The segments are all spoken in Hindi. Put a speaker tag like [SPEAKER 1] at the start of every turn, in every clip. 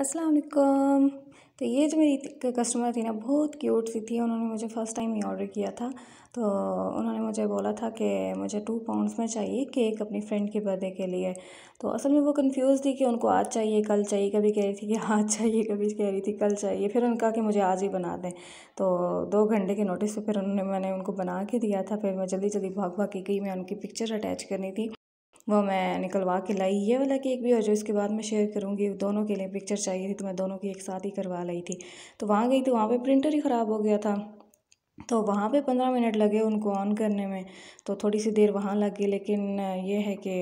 [SPEAKER 1] असलकुम तो ये जो मेरी कस्टमर थी ना बहुत क्यूट सी थी उन्होंने मुझे फ़र्स्ट टाइम ही ऑर्डर किया था तो उन्होंने मुझे बोला था कि मुझे टू पाउंड्स में चाहिए केक अपनी फ्रेंड के बर्थडे के लिए तो असल में वो कंफ्यूज थी कि उनको आज चाहिए कल चाहिए कभी कह रही थी कि हाँ, आज चाहिए कभी कह रही थी कल चाहिए फिर उनका कि मुझे आज ही बना दें तो दो घंटे के नोटिस पर फिर उन्होंने मैंने उनको बना के दिया था फिर मैं जल्दी जल्दी भाग भाग के गई मैं उनकी पिक्चर अटैच करनी थी वो मैं निकलवा के लाई ये वाला केक भी और जो इसके बाद मैं शेयर करूँगी दोनों के लिए पिक्चर चाहिए थी तो मैं दोनों की एक साथ ही करवा लाई थी तो वहाँ गई थी तो वहाँ पर प्रिंटर ही ख़राब हो गया था तो वहाँ पे पंद्रह मिनट लगे उनको ऑन करने में तो थोड़ी सी देर वहाँ लग गई लेकिन ये है कि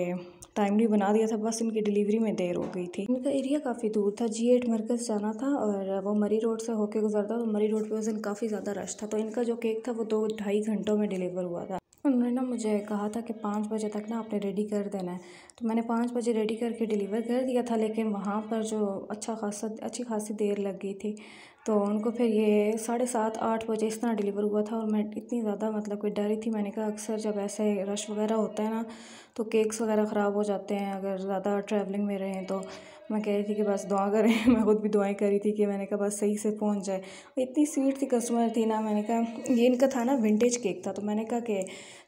[SPEAKER 1] टाइमली बना दिया था बस इनकी डिलीवरी में देर हो गई थी इनका एरिया काफ़ी दूर था जी एट मरकज़ जाना था और वो मरी रोड से होके गुजरता तो मरी रोड पर उस दिन काफ़ी ज़्यादा रश था तो इनका जो केक था वो दो ढाई घंटों में डिलीवर हुआ था उन्होंने ना मुझे कहा था कि पाँच बजे तक ना आपने रेडी कर देना है तो मैंने पाँच बजे रेडी करके डिलीवर कर दिया था लेकिन वहाँ पर जो अच्छा खासा अच्छी खासी देर लग गई थी तो उनको फिर ये साढ़े सात आठ बजे इस तरह डिलीवर हुआ था और मैं इतनी ज़्यादा मतलब कोई डरी थी मैंने कहा अक्सर जब ऐसे रश वगैरह होता है ना तो केक्स वगैरह ख़राब हो जाते हैं अगर ज़्यादा ट्रैवलिंग में रहें तो मैं कह रही थी कि बस दुआ करें मैं खुद भी दुआएं करी थी कि मैंने कहा बस सही से पहुंच जाए इतनी स्वीट थी कस्टमर थी ना मैंने कहा ये इनका था ना विंटेज केक था तो मैंने कहा कि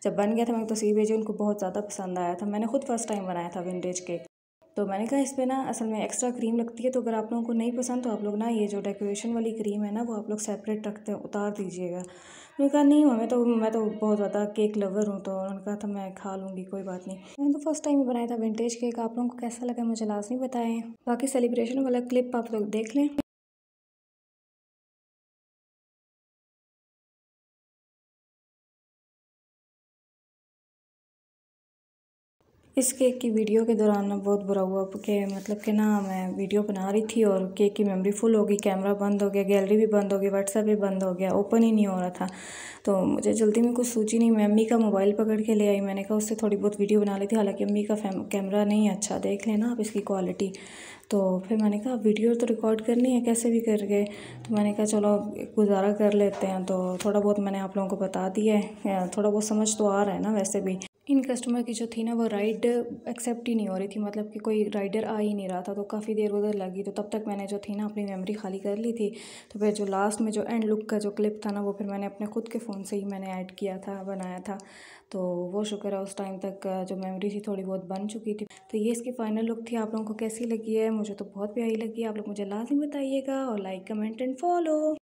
[SPEAKER 1] जब बन गया था मैं तो सी भेजी उनको बहुत ज़्यादा पसंद आया था मैंने खुद फर्स्ट टाइम बनाया था विंटेज केक तो मैंने कहा इस पर ना असल में एक्स्ट्रा क्रीम लगती है तो अगर आप लोगों को नहीं पसंद तो आप लोग ना ये जो डेकोरेशन वाली क्रीम है ना वो आप लोग सेपरेट रखते उतार दीजिएगा उन्होंने कहा नहीं मैं तो मैं तो बहुत ज़्यादा केक लवर हूँ तो उन्होंने कहा था मैं खा लूँगी कोई बात नहीं मैंने तो फर्स्ट टाइम बनाया था विंटेज केक आप लोगों को कैसा लगा मुझे लाजमी बताएं बाकी सेलिब्रेशन वाला क्लिप आप लोग देख लें इस केक की वीडियो के दौरान ना बहुत बुरा हुआ कि मतलब कि ना मैं वीडियो बना रही थी और केक की मेमोरी फुल हो गई कैमरा बंद हो गया गैलरी भी बंद हो गई व्हाट्सएप भी बंद हो गया ओपन ही नहीं हो रहा था तो मुझे जल्दी में कुछ सूची नहीं मैं अम्मी का मोबाइल पकड़ के ले आई मैंने कहा उससे थोड़ी बहुत वीडियो बना ली थी हालाँकि अम्मी का कैमरा नहीं अच्छा देख लेना आप इसकी क्वालिटी तो फिर मैंने कहा वीडियो तो रिकॉर्ड करनी है कैसे भी करके तो मैंने कहा चलो गुजारा कर लेते हैं तो थोड़ा बहुत मैंने आप लोगों को बता दिया है थोड़ा बहुत समझ तो आ रहा है ना वैसे भी इन कस्टमर की जो थी ना वो राइड एक्सेप्ट ही नहीं हो रही थी मतलब कि कोई राइडर आ ही नहीं रहा था तो काफ़ी देर उधर लगी तो तब तक मैंने जो थी ना अपनी मेमोरी खाली कर ली थी तो फिर जो लास्ट में जो एंड लुक का जो क्लिप था ना वो फिर मैंने अपने खुद के फ़ोन से ही मैंने ऐड किया था बनाया था तो वो शुक्र है उस टाइम तक जो मेमोरी थी थोड़ी बहुत बन चुकी थी तो ये इसकी फ़ाइनल लुक थी आप लोगों को कैसी लगी है मुझे तो बहुत प्यारी लगी आप लोग मुझे लाजमी बताइएगा और लाइक कमेंट एंड फॉलो